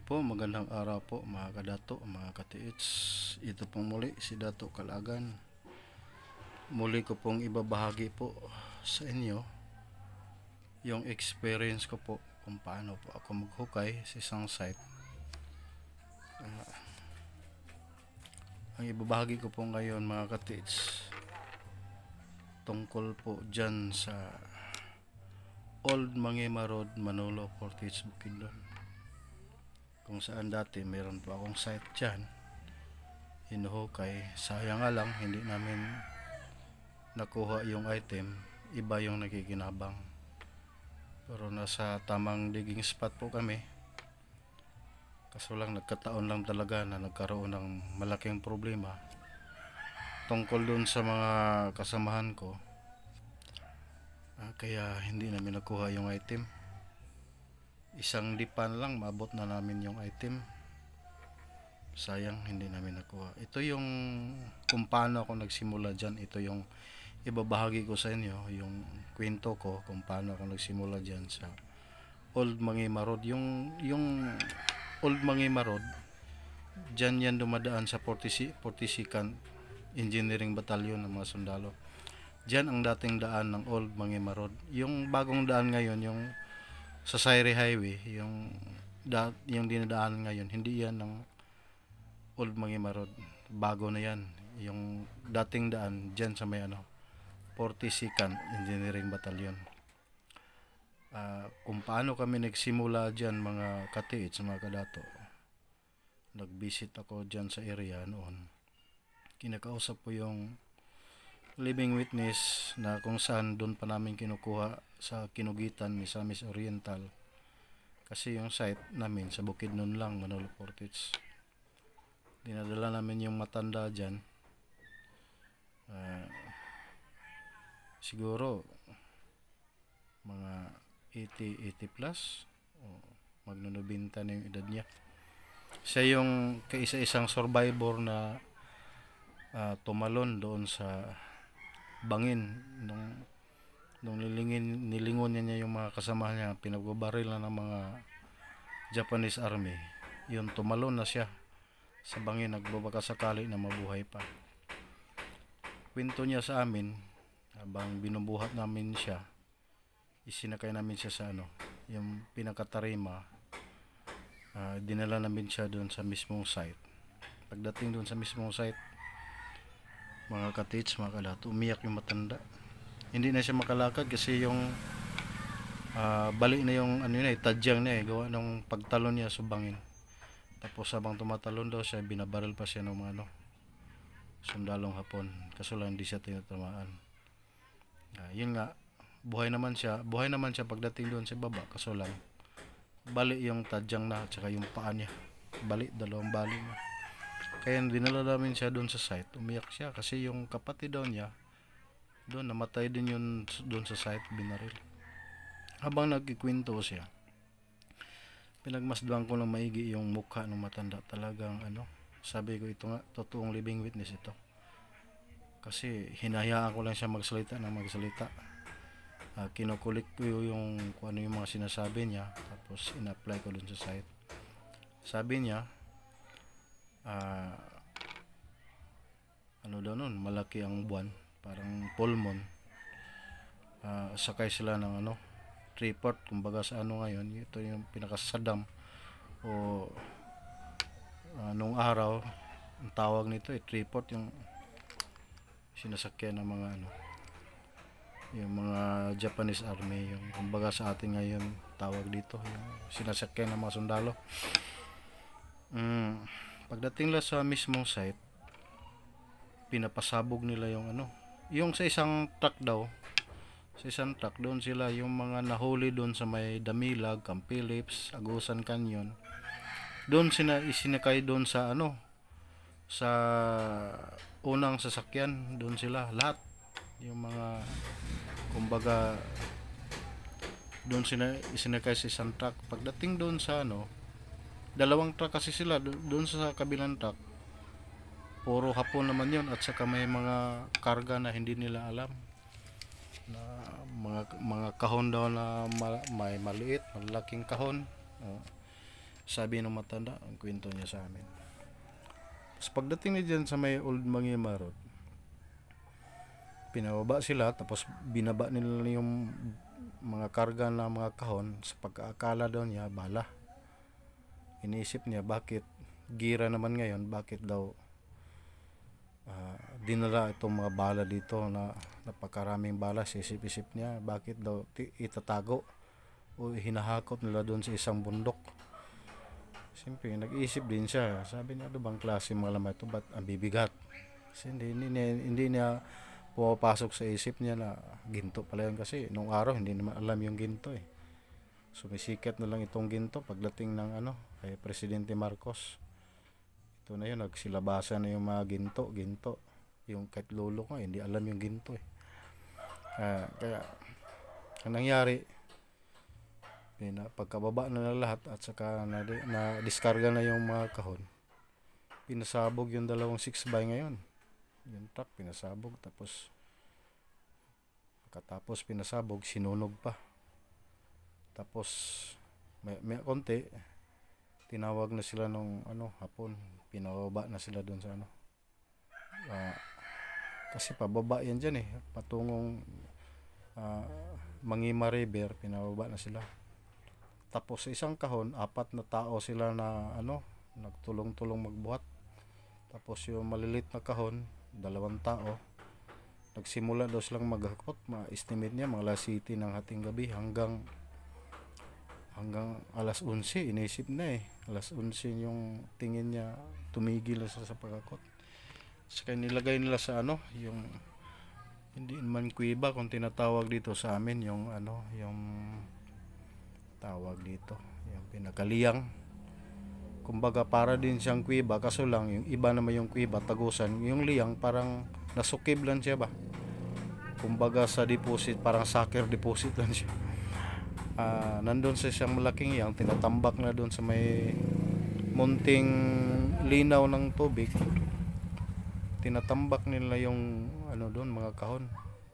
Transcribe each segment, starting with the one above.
po, magandang araw po mga kadato, mga katiits. Ito pong muli si Dato Kalagan. Muli ko pong ibabahagi po sa inyo yung experience ko po kung paano po ako maghukay sa isang site. Uh, ang ibabahagi ko po ngayon mga katiits tungkol po dyan sa Old Mangema Road, Manolo, Portage, Bukidnon kung saan dati meron pa akong site dyan in Hokay sayang nga lang hindi namin nakuha yung item iba yung nakikinabang pero nasa tamang digging spot po kami kaso lang nagkataon lang talaga na nagkaroon ng malaking problema tungkol dun sa mga kasamahan ko ah, kaya hindi namin nakuha yung item isang lipan lang maabot na namin yung item sayang hindi namin nakuha ito yung kung paano ako nagsimula dyan ito yung ibabahagi ko sa inyo yung kwento ko kung paano ako nagsimula dyan sa Old Mangimarod yung, yung Old Mangimarod dyan yan dumadaan sa 40, 42nd Engineering Battalion ng mga sundalo dyan ang dating daan ng Old Mangimarod yung bagong daan ngayon yung sa Saire Highway, yung da, yung dinadaanan ngayon, hindi yan ng Old Mangima Road. Bago na yan. Yung dating daan diyan sa may ano, 40 nd Engineering Battalion. Uh, kung paano kami nagsimula diyan mga katiit sa mga kadato. Nag-visit ako diyan sa area noon. Kinakausap po yung living witness na kung saan doon pa namin kinukuha sa Kinugitan, Misamis Oriental. Kasi yung site namin sa bukid nun lang, Manolo Portage. Dinadala namin yung matanda dyan. Uh, siguro mga 80, 80 plus o magnunubinta na yung edad niya. Siya yung kaisa-isang survivor na uh, tumalon doon sa bangin nung nung nilingin nilingon niya, niya yung mga kasama niya pinagbabaril na ng mga Japanese army yun tumalon na siya sa bangin nagbabaka sakali na mabuhay pa kwento niya sa amin habang binubuhat namin siya isinakay namin siya sa ano yung pinakatarima uh, dinala namin siya doon sa mismong site pagdating doon sa mismong site mga katits, mga kalat, umiyak yung matanda. Hindi na siya makalakad kasi yung uh, ah, bali na yung ano yun, eh, tadyang niya eh, gawa ng pagtalon niya sa bangin. Tapos habang tumatalon daw siya, binabaril pa siya ng mga ano, sundalong hapon. Kaso lang hindi siya tinatamaan. Uh, yun nga, buhay naman siya, buhay naman siya pagdating doon sa baba, kaso lang bali yung tadyang na at saka yung paa niya. Bali, dalawang bali mo. Kaya dinala namin siya doon sa site. Umiyak siya kasi yung kapatid daw niya doon namatay din yun doon sa site binaril. Habang nagkikwento siya, pinagmasdan ko lang maigi yung mukha ng matanda. Talagang ano, sabi ko ito nga, totoong living witness ito. Kasi hinahayaan ko lang siya magsalita na magsalita. Uh, ah, kinukulik ko yung kung ano yung mga sinasabi niya tapos in-apply ko dun sa site. Sabi niya, uh, ano daw nun, malaki ang buwan, parang pulmon. moon. Uh, ah, sakay sila ng ano, report kumbaga sa ano ngayon, ito yung pinakasadam o uh, nung araw, ang tawag nito ay eh, report yung sinasakyan ng mga ano yung mga Japanese army yung kumbaga sa atin ngayon tawag dito yung sinasakyan ng mga sundalo mm. Pagdating nila sa mismong site, pinapasabog nila yung ano. Yung sa isang truck daw, sa isang truck doon sila yung mga nahuli doon sa may Damilag, Campilips, Agusan Canyon. Doon sina isinakay doon sa ano sa unang sasakyan, doon sila lahat yung mga kumbaga doon sina isinakay sa isang truck. Pagdating doon sa ano dalawang truck kasi sila doon sa kabilang truck puro hapon naman yon at saka may mga karga na hindi nila alam na mga mga kahon daw na ma, may maliit malaking kahon uh, sabi ng matanda ang kwento niya sa amin tapos pagdating niya dyan sa may old Mangima Road pinababa sila tapos binaba nila yung mga karga na mga kahon sa pagkaakala daw niya bala Iniisip niya bakit gira naman ngayon, bakit daw uh, dinala itong mga bala dito na napakaraming bala, sisip-isip niya bakit daw itatago o hinahakot nila doon sa isang bundok. simple nag-iisip din siya. Sabi niya, ano bang klase mga laman ito? Ba't ang bibigat? Kasi hindi, hindi, niya, hindi niya pumapasok sa isip niya na ginto pala yun kasi nung araw hindi naman alam yung ginto eh sumisikat na lang itong ginto pagdating ng ano kay Presidente Marcos ito na yun nagsilabasa na yung mga ginto ginto yung kahit lolo ko hindi alam yung ginto eh uh, kaya ang nangyari pina, pagkababa na na lahat at saka na, na diskarga na yung mga kahon pinasabog yung dalawang 6 by ngayon yung truck pinasabog tapos katapos pinasabog sinunog pa tapos may, may konti tinawag na sila nung ano hapon, pinababa na sila doon sa ano. Uh, kasi pababa yan diyan eh, patungong uh, Mangima River, pinababa na sila. Tapos sa isang kahon, apat na tao sila na ano, nagtulong-tulong magbuhat. Tapos yung malilit na kahon, dalawang tao. Nagsimula daw silang maghakot, ma-estimate niya mga alas ng hating gabi hanggang hanggang alas 11 inisip na eh alas 11 yung tingin niya tumigil sa sa pagkakot saka nilagay nila sa ano yung hindi man kuiba kung tinatawag dito sa amin yung ano yung tawag dito yung pinakaliyang kumbaga para din siyang kuiba kaso lang yung iba naman yung kuiba tagusan yung liyang parang nasukib lang siya ba kumbaga sa deposit parang sucker deposit lang siya uh, nandun sa siyang malaking yang tinatambak na doon sa may munting linaw ng tubig tinatambak nila yung ano doon mga kahon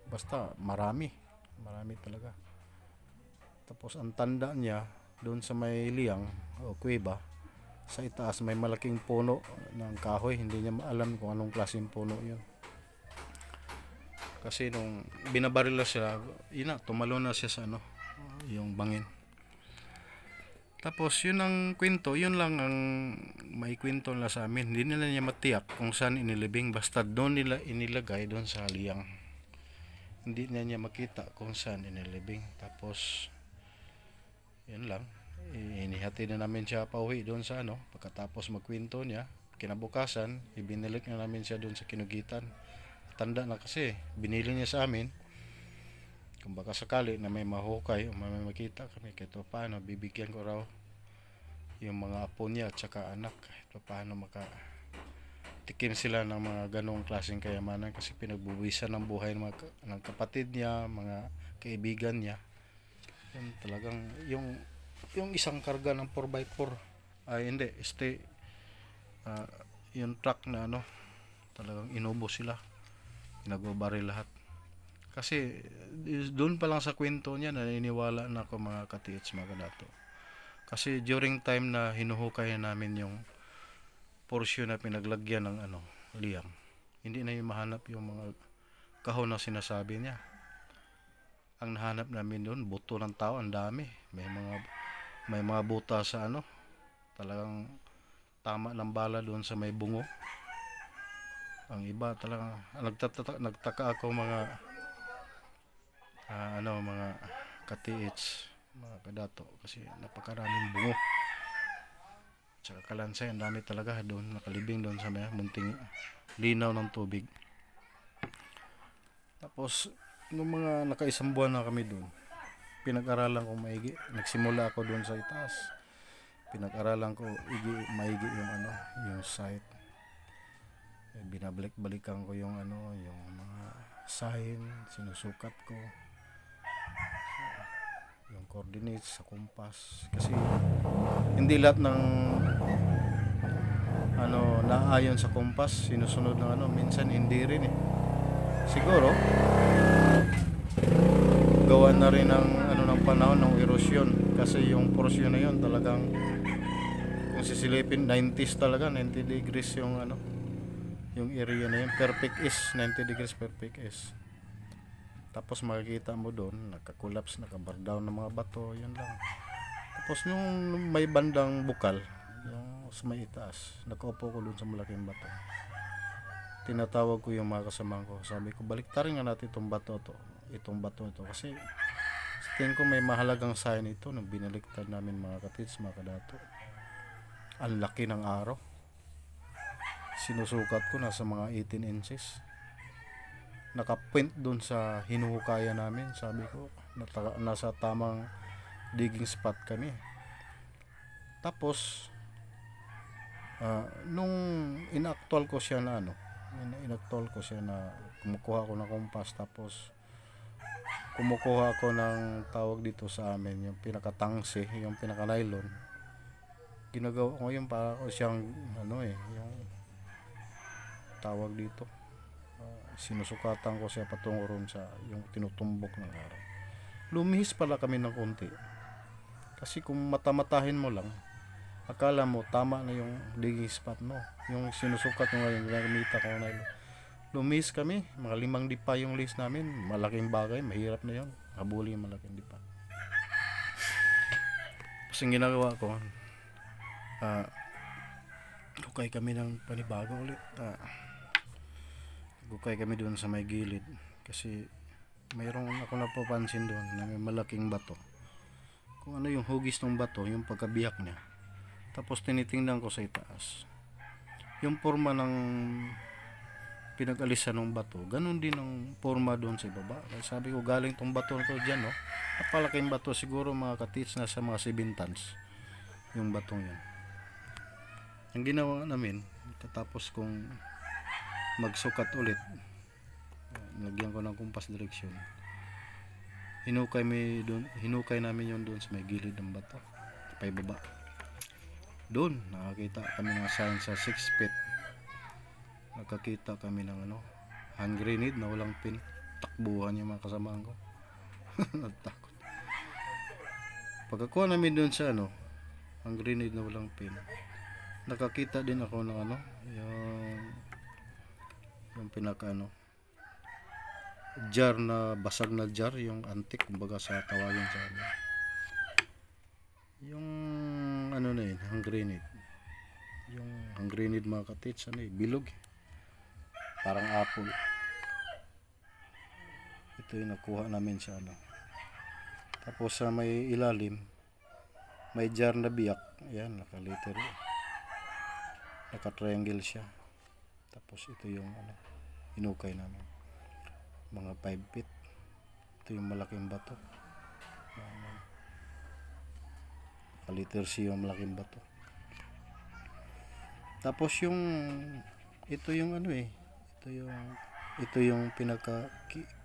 basta marami marami talaga tapos ang tanda niya doon sa may liang o kuweba sa itaas may malaking puno ng kahoy hindi niya maalam kung anong klaseng puno yun kasi nung binabarila sila yun na tumalo na siya sa ano yung bangin tapos yun ang kwento yun lang ang may kwento nila sa amin hindi nila niya matiyak kung saan inilibing basta doon nila inilagay doon sa liyang hindi na niya makita kung saan inilibing tapos yun lang inihati na namin siya pauwi doon sa ano pagkatapos magkwento niya kinabukasan ibinilik na namin siya doon sa kinugitan tanda na kasi binili niya sa amin kung sakali na may mahukay o may makita kami kahit paano bibigyan ko raw yung mga apo niya at saka anak kahit paano maka tikim sila ng mga ganong klaseng kayamanan kasi pinagbuwisan ng buhay ng, mga, ng kapatid niya, mga kaibigan niya. Yung talagang yung yung isang karga ng 4x4 ay hindi, este uh, yung truck na ano talagang inubo sila. Pinagbabaril lahat. Kasi eh, doon pa lang sa kwento niya naniniwala na ako mga katits mga kadato. Kasi during time na hinuhukay namin yung portion na pinaglagyan ng ano, liyang. Hindi na yung mahanap yung mga kahon na sinasabi niya. Ang nahanap namin doon, buto ng tao, ang dami. May mga may mga buta sa ano. Talagang tama ng bala doon sa may bungo. Ang iba talaga nagtataka, nagtaka ako mga uh, ano mga katiits mga kadato kasi napakaraming bungo tsaka kalansay ang dami talaga doon nakalibing doon sa may munting linaw ng tubig tapos nung mga nakaisang buwan na kami doon pinag-aralan ko maigi nagsimula ako doon sa itaas pinag-aralan ko igi, maigi yung ano yung site eh, binabalik-balikan ko yung ano yung mga sign sinusukat ko yung coordinates sa compass kasi hindi lahat ng ano naayon sa compass sinusunod ng ano minsan hindi rin eh siguro gawa na rin ng ano ng panahon ng erosion kasi yung portion na yon talagang kung sisilipin 90s talaga 90 degrees yung ano yung area na yun perfect is 90 degrees perfect is tapos makikita mo doon, nagka-collapse, nakabar down ng mga bato, yun lang. Tapos nung may bandang bukal, yung sa may itaas, nakaupo ko doon sa malaking bato. Tinatawag ko yung mga kasama ko. Sabi ko, baliktarin nga natin itong bato to, itong bato ito. Kasi sa tingin ko may mahalagang sign ito nung binaliktad namin mga katits, mga kadato. Ang laki ng araw. Sinusukat ko nasa mga 18 inches nakapoint doon sa hinuhukaya namin sabi ko nata- nasa tamang digging spot kami tapos uh, nung inactual ko siya na ano inactual ko siya na kumukuha ko ng compass tapos kumukuha ko ng tawag dito sa amin yung pinakatangse yung pinaka ginagawa ko yun para ko siyang ano eh yung tawag dito sinusukatan ko siya patungo ron sa yung tinutumbok ng araw. Lumihis pala kami ng konti. Kasi kung matamatahin mo lang, akala mo tama na yung digging spot mo. Yung sinusukat mo ngayon, ginagamita ko na yun. Lumihis kami, mga limang dipa yung list namin. Malaking bagay, mahirap na yon Habuli yung malaking dipa. Kasi ginagawa ko, uh, ah, lukay kami ng panibago ulit. Uh, gukay kami doon sa may gilid kasi mayroong ako napapansin doon na may malaking bato kung ano yung hugis ng bato yung pagkabiyak niya tapos tinitingnan ko sa itaas yung forma ng pinagalisan alisan ng bato ganun din ang forma doon sa ibaba sabi ko galing tong bato na to dyan no? napalaking bato siguro mga katits na sa mga 7 tons yung batong yan ang ginawa namin katapos kong magsukat ulit lagyan ko ng kumpas direction hinukay, may dun, hinukay namin yon doon sa may gilid ng bato paibaba doon nakakita kami ng sign sa 6 feet nakakita kami ng ano hand grenade na walang pin takbuhan yung mga kasamahan ko natakot pagkakuha namin doon sa ano ang grenade na walang pin nakakita din ako ng ano yung yung pinaka ano jar na basag na jar yung antik kumbaga sa tawagin sa ano yung ano na yun ang grenade yung ang granite mga katits ano eh bilog eh. parang apple ito yung nakuha namin sa ano tapos sa may ilalim may jar na biyak ayan nakaliter naka triangle siya tapos ito yung ano inukay namin mga 5 feet ito yung malaking bato kaliter siya yung malaking bato tapos yung ito yung ano eh ito yung ito yung pinaka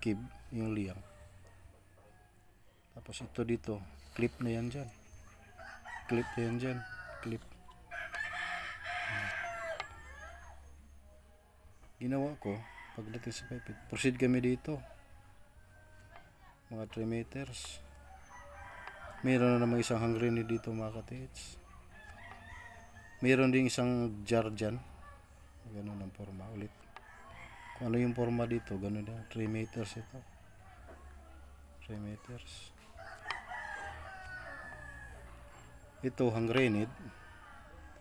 kib yung liang tapos ito dito clip na yan dyan clip na yan dyan clip ginawa ko pagdating sa pipit proceed kami dito mga 3 meters meron na naman isang hangrini dito mga katits mayroon ding isang jar dyan ganun ang forma ulit kung ano yung forma dito ganun na 3 meters ito 3 meters ito hangrinid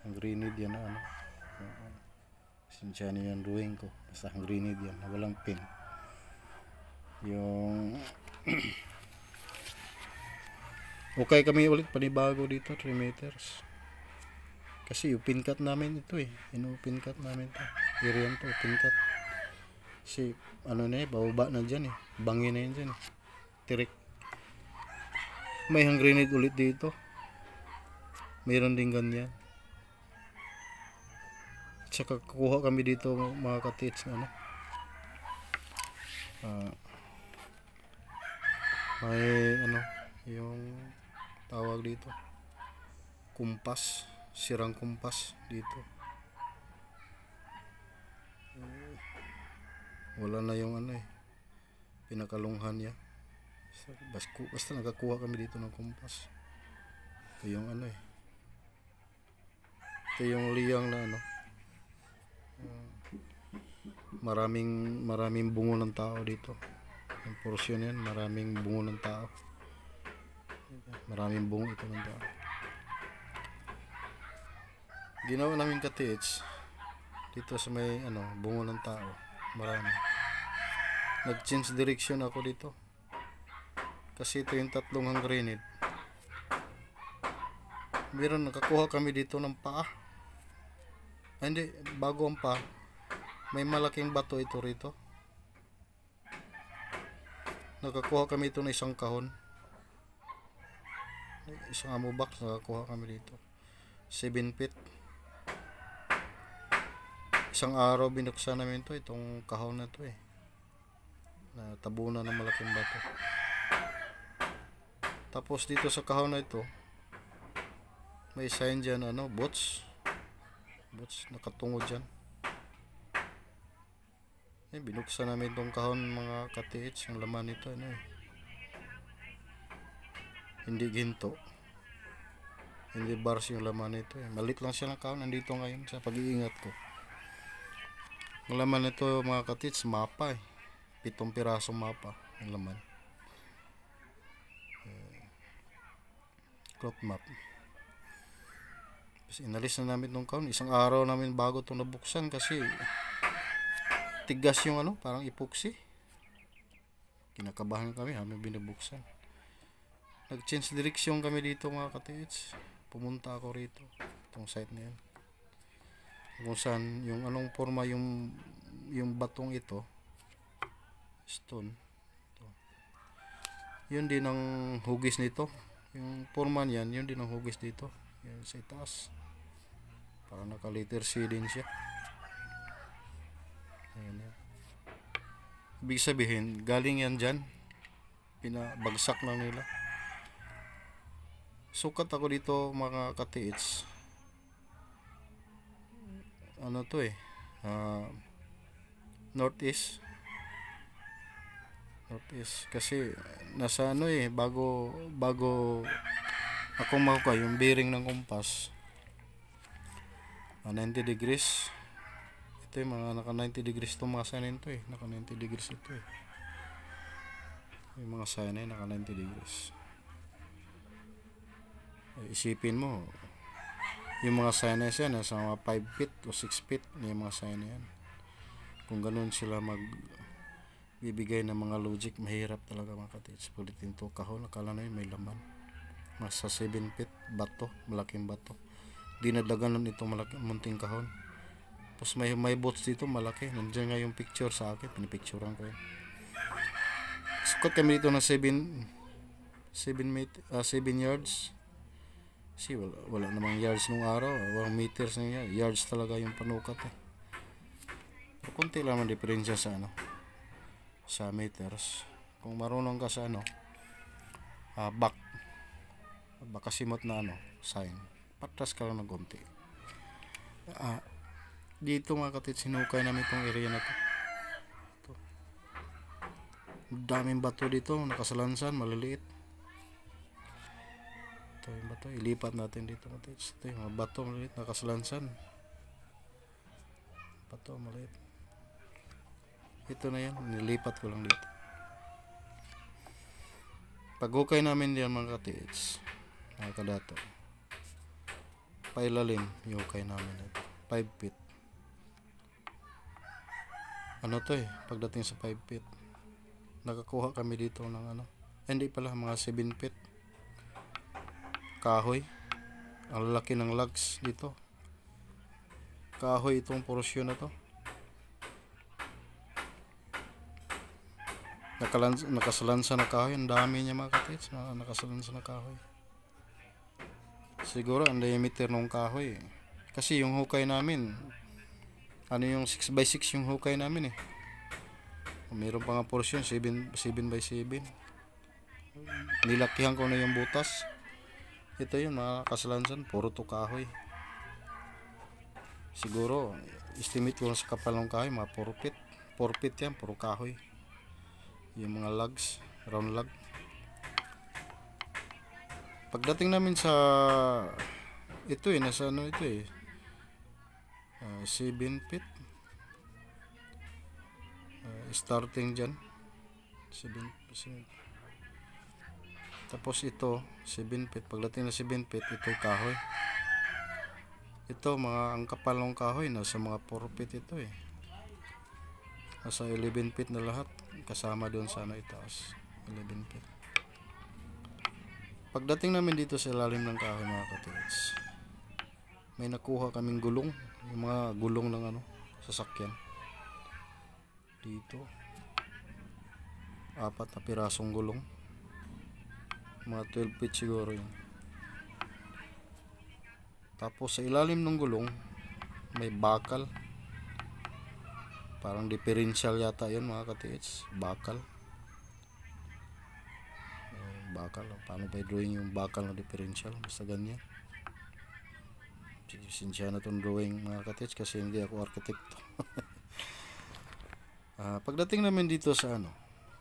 hangrinid yan ano sinsya niyo yung drawing ko basta grenade yan na walang pin yung okay kami ulit panibago dito 3 meters kasi open cut namin ito eh in-open cut namin ito area to open cut kasi ano na eh bababa na dyan eh bangin na yun dyan eh tirik may hang grenade ulit dito mayroon din ganyan saka kukuha kami dito mga katits ano uh, may ano yung tawag dito kumpas sirang kumpas dito wala na yung ano eh pinakalunghan niya basta, basta nakakuha kami dito ng kumpas ito yung ano eh ito yung liyang na ano maraming maraming bungo ng tao dito Ang portion yan maraming bungo ng tao maraming bungo ito ng tao ginawa namin katits dito sa may ano bungo ng tao marami nag change direction ako dito kasi ito yung tatlong hangrenid meron nakakuha kami dito ng paa hindi, bago pa. May malaking bato ito rito. Nakakuha kami ito na isang kahon. Isang amubox nakakuha kami dito. 7 feet. Isang araw binuksan namin ito, itong kahon na ito eh. Na tabunan ng malaking bato. Tapos dito sa kahon na ito, may sign dyan ano, bots boots nakatungo dyan eh binuksan namin itong kahon mga katits ang laman nito ano eh hindi ginto hindi bars yung laman nito eh malit lang siya ng kahon nandito ngayon sa pag-iingat ko ang laman nito mga katits mapa eh pitong pirasong mapa ang laman eh, crop map tapos inalis na namin nung kaon. Isang araw namin bago itong nabuksan kasi tigas yung ano, parang epoxy. Kinakabahan kami habang binubuksan. Nag-change direction kami dito mga katits. Pumunta ako rito. Itong site na yan. Kung saan yung anong forma yung yung batong ito. Stone. Ito. Yun din ang hugis nito. Yung forma niyan, yun din ang hugis dito yan sa itaas para naka letter C din siya ayan yan ibig sabihin galing yan dyan pinabagsak na nila sukat ako dito mga katiits ano to eh uh, ah, northeast northeast kasi nasa ano eh bago bago akong makuha yung bearing ng kumpas uh, ah, 90 degrees ito yung mga naka 90 degrees itong mga sanin ito eh naka 90 degrees ito eh yung mga sanin naka 90 degrees eh, isipin mo yung mga sinus yan nasa mga 5 feet o 6 feet yung mga sinus yan kung ganun sila mag bibigay ng mga logic mahirap talaga mga katits pulitin to kahon akala na yun may laman nasa 7 feet bato malaking bato dinadaganan ito malaki munting kahon tapos may, may boats dito malaki nandiyan nga yung picture sa akin pinipicturean ko yun sukat kami dito na 7 7 meter uh, 7 yards si wala, wala namang yards nung araw walang meters na yan yards talaga yung panukat eh pero konti lang ang diferensya sa ano sa meters kung marunong ka sa ano uh, back bakasimot na ano sign patras ka lang ng konti ah, dito mga katit sinukay namin itong area na to ito. daming bato dito nakasalansan maliliit ito yung bato ilipat natin dito katit ito yung mga bato maliliit nakasalansan bato maliliit ito na yan nilipat ko lang dito pag okay namin yan mga katits mga kadato pailalim kay namin ito 5 feet ano to eh pagdating sa 5 feet nakakuha kami dito ng ano eh, hindi pala mga 7 feet kahoy ang laki ng logs dito kahoy itong porsyon na to Nakalansa, nakasalansa na kahoy ang dami niya mga katits na nakasalansa na kahoy Siguro ang diameter ng kahoy eh. Kasi yung hukay namin, ano yung 6x6 yung hukay namin eh. Mayroon pa nga portion, 7, x 7 Nilakihan ko na yung butas. Ito yun mga kasalansan, puro to kahoy. Siguro, estimate ko sa kapal ng kahoy, mga 4 feet. 4 feet yan, puro kahoy. Yung mga logs, round log. Pagdating namin sa ito eh, nasa ano ito eh. Uh, si Binpit. Uh, starting dyan. Si Binpit. Si Tapos ito, si Binpit. Pagdating na si Binpit, ito kahoy. Ito, mga ang kapal ng kahoy. Nasa mga 4 feet ito eh. Nasa 11 feet na lahat. Kasama doon sa ano itaas. 11 feet. Pagdating namin dito sa lalim ng kahoy mga katilis, may nakuha kaming gulong, yung mga gulong ng ano, sasakyan. Dito, apat na pirasong gulong. Mga 12 feet siguro yun. Tapos sa ilalim ng gulong, may bakal. Parang differential yata yun mga katiits. Bakal bakal o paano ba drawing yung bakal na differential basta ganyan sinsya na itong drawing mga katech kasi hindi ako architect uh, ah, pagdating namin dito sa ano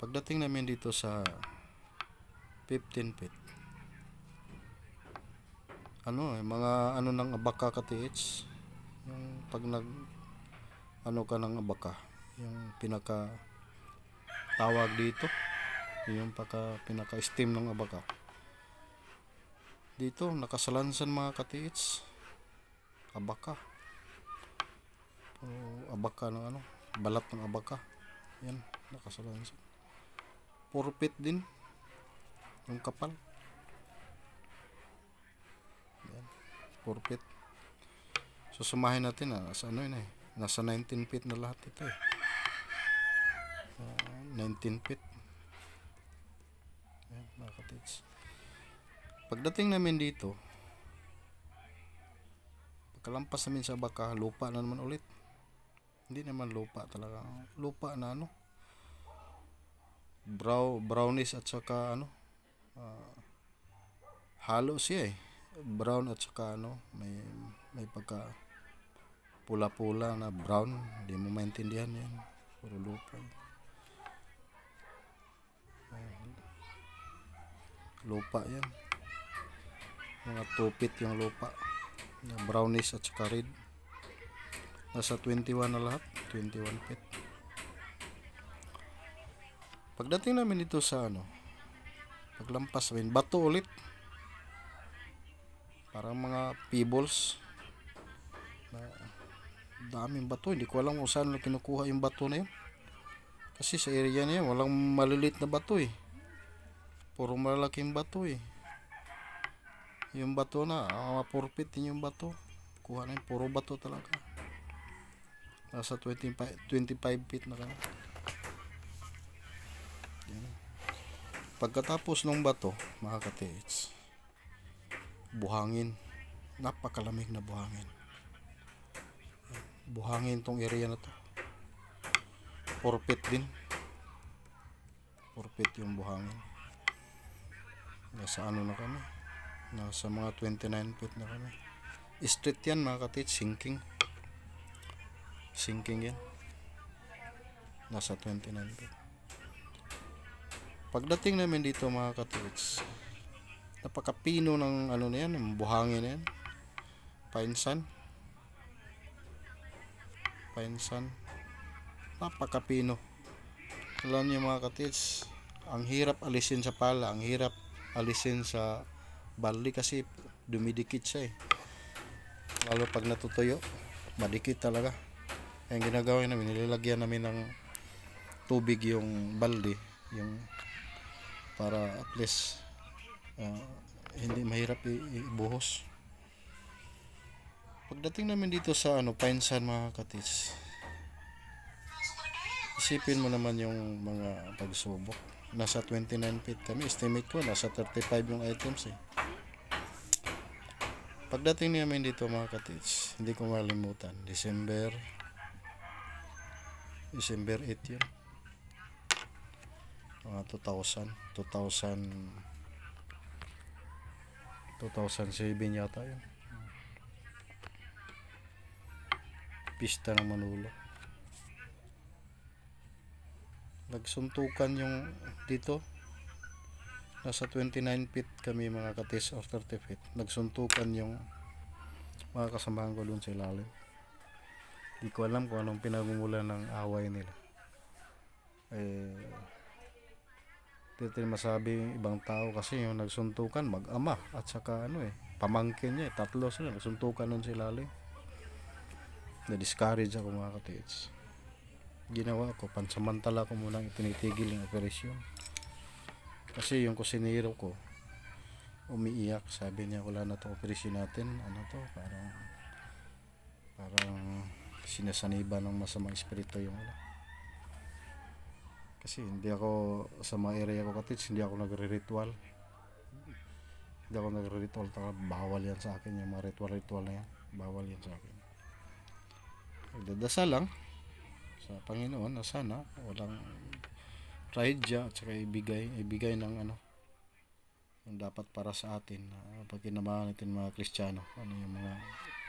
pagdating namin dito sa 15 feet ano eh, mga ano ng abaka katech yung pag nag ano ka ng abaka yung pinaka tawag dito yung paka, pinaka-steam ng abaka dito nakasalansan mga katiits abaka puro abaka ng ano balat ng abaka yan nakasalansan puro pit din yung kapal yan puro pit susumahin natin ah, sa ano yun eh nasa 19 feet na lahat ito eh uh, 19 feet Pagdating namin dito, pagkalampas namin sa baka, lupa na naman ulit. Hindi naman lupa talaga. Lupa na ano. Brow, brownish at saka ano. Uh, halo siya eh. Brown at saka ano. May, may pagka pula-pula na brown. Hindi mo maintindihan yan. Puro lupa. Ah, lupa yan mga 2 feet yung lupa brownish at saka red nasa 21 na lahat 21 feet pagdating namin ito sa ano paglampas namin bato ulit parang mga pebbles na daming bato hindi ko alam kung saan kinukuha yung bato na yun kasi sa area niya walang malilit na bato eh puro malalaking bato eh yung bato na mapurpit ah, din yung bato kuha na yung puro bato talaga nasa 25, 25 feet na kami yan pagkatapos ng bato mga katiits buhangin napakalamig na buhangin buhangin tong area na to forfeit din forfeit yung buhangin nasa ano na kami nasa mga 29 foot na kami straight yan mga katits sinking sinking yan nasa 29 foot pagdating namin dito mga katits napakapino ng ano na yan ng buhangin na yan painsan painsan napakapino alam niyo mga katits ang hirap alisin sa pala ang hirap alisin sa barley kasi dumidikit siya eh lalo pag natutuyo madikit talaga ang ginagawa namin nilalagyan namin ng tubig yung balde yung para at least uh, hindi mahirap ibuhos pagdating namin dito sa ano pinsan mga katis isipin mo naman yung mga pagsubok nasa 29 feet kami estimate ko nasa 35 yung items eh Pagdating namin dito mga katits, hindi ko malimutan. December, December 8 yun. Mga 2000, 2000, 2007 yata yun. Pista ng Manolo. Nagsuntukan yung dito, nasa 29 feet kami mga katis or 30 feet nagsuntukan yung mga kasamahan ko doon sa ilalim di ko alam kung anong pinagmumula ng away nila eh hindi masabi yung ibang tao kasi yung nagsuntukan mag-ama at saka ano eh pamangkin niya eh, tatlo sila nagsuntukan nun sa ilalim na-discourage ako mga katits ginawa ko pansamantala ko munang itinitigil yung operasyon kasi yung kusinero ko umiiyak sabi niya wala na to operation natin ano to parang parang sinasaniba ng masamang espiritu yung ano kasi hindi ako sa mga area ko katits hindi ako nagre-ritual hindi ako nagre-ritual talaga bawal yan sa akin yung mga ritual-ritual na yan bawal yan sa akin nagdadasal lang sa Panginoon na sana walang trahedya at saka ibigay, ibigay ng ano yung dapat para sa atin uh, pag kinamahan natin mga Kristiyano ano yung mga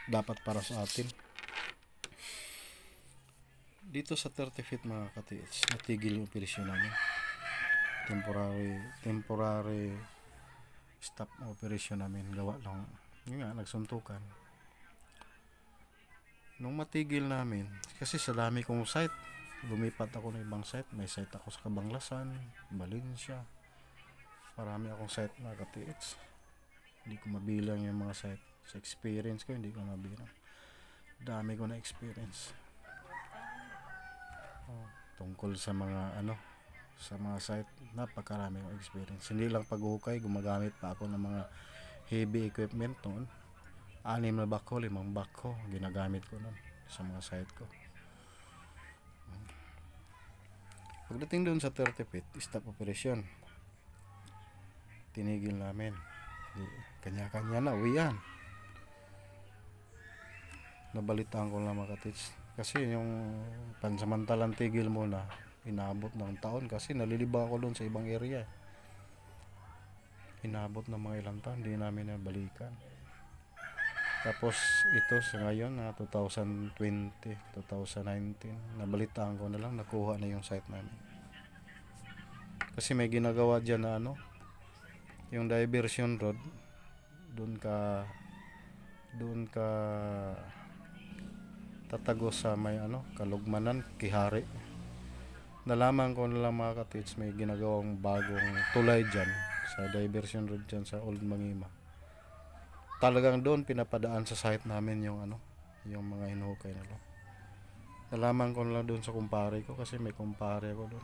dapat para sa atin dito sa 30 feet mga katiits natigil yung operasyon namin temporary temporary stop operation namin gawa lang yun nga nagsuntukan nung matigil namin kasi sa dami kong site lumipat ako ng ibang site may site ako sa Kabanglasan Valencia marami akong site na katiits hindi ko mabilang yung mga site sa experience ko hindi ko mabilang dami ko na experience oh, tungkol sa mga ano sa mga site napakarami kong experience hindi lang paghukay gumagamit pa ako ng mga heavy equipment noon anim na backhoe limang backhoe ginagamit ko noon sa mga site ko Pagdating doon sa 30 feet, stop operation. Tinigil namin. Kanya-kanya na, uwi yan. Nabalitaan ko lang mga katits. Kasi yung pansamantalang tigil muna, inabot ng taon kasi naliliba ako doon sa ibang area. Inabot ng mga ilang taon, hindi namin nabalikan. Tapos ito sa ngayon na 2020, 2019, nabalitaan ko na lang nakuha na yung site namin. Kasi may ginagawa diyan na ano, yung diversion road doon ka doon ka tatago sa may ano, kalugmanan, kihari. Nalaman ko na lang mga katits may ginagawang bagong tulay diyan sa diversion road diyan sa Old Mangima talagang doon pinapadaan sa site namin yung ano yung mga hinukay na doon nalaman ko lang doon sa kumpare ko kasi may kumpare ko doon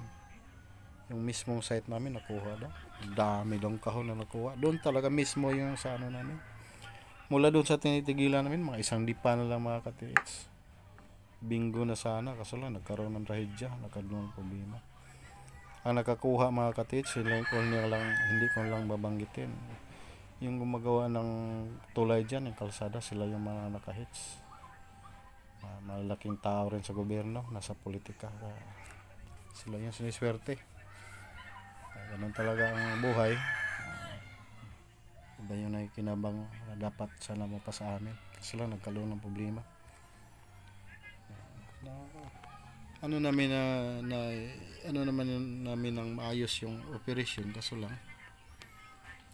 yung mismong site namin nakuha daw dami dong kahon na nakuha doon talaga mismo yung sa ano namin mula doon sa tinitigilan namin mga isang dipa na lang mga katiis bingo na sana kasi lang nagkaroon ng trahedya nagkaroon ng problema ang nakakuha mga katiis sila ko lang hindi ko lang babanggitin yung gumagawa ng tulay dyan, yung kalsada, sila yung mga nakahits. Malaking tao rin sa gobyerno, nasa politika. Sila yung siniswerte. Ganun talaga ang buhay. Iba yung nakikinabang dapat sana mo pa sa amin. Sila nagkaroon ng problema. Ano namin na, na ano naman namin ng maayos yung operation kaso lang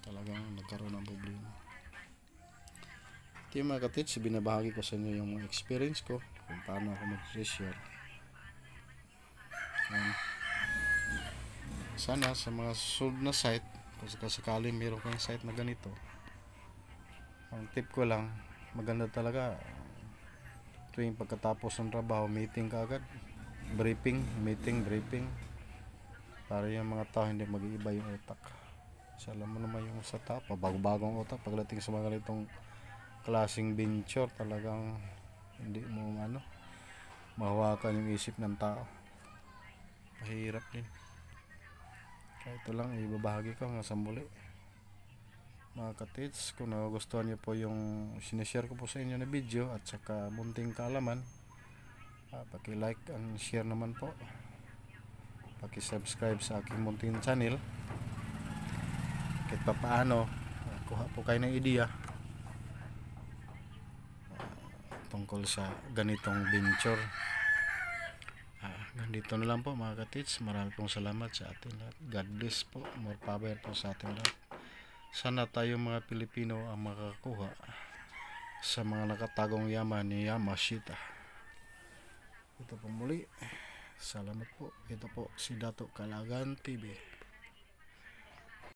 talagang nagkaroon ng problema ito yung mga katits binabahagi ko sa inyo yung mga experience ko kung paano ako mag-treasure sana sa mga sold na site kung sakali meron kayong site na ganito ang tip ko lang maganda talaga tuwing pagkatapos ng trabaho meeting ka agad briefing meeting briefing para yung mga tao hindi mag-iiba yung utak So, alam mo naman yung sa tapa, bago-bagong utak pagdating sa mga ganitong klaseng venture talagang hindi mo ano mahawakan yung isip ng tao mahirap din kaya ito lang ibabahagi ko mga sa mga katits kung nagugustuhan niyo po yung sinishare ko po sa inyo na video at saka munting kaalaman uh, paki-like and share naman po paki-subscribe sa aking munting channel kahit pa paano kuha po kayo ng idea tungkol sa ganitong venture ah, ganito na lang po mga katits marami pong salamat sa atin lahat God bless po more power po sa atin lahat sana tayo mga Pilipino ang makakuha sa mga nakatagong yaman ni Yamashita ito po muli salamat po ito po si Dato Kalagan TV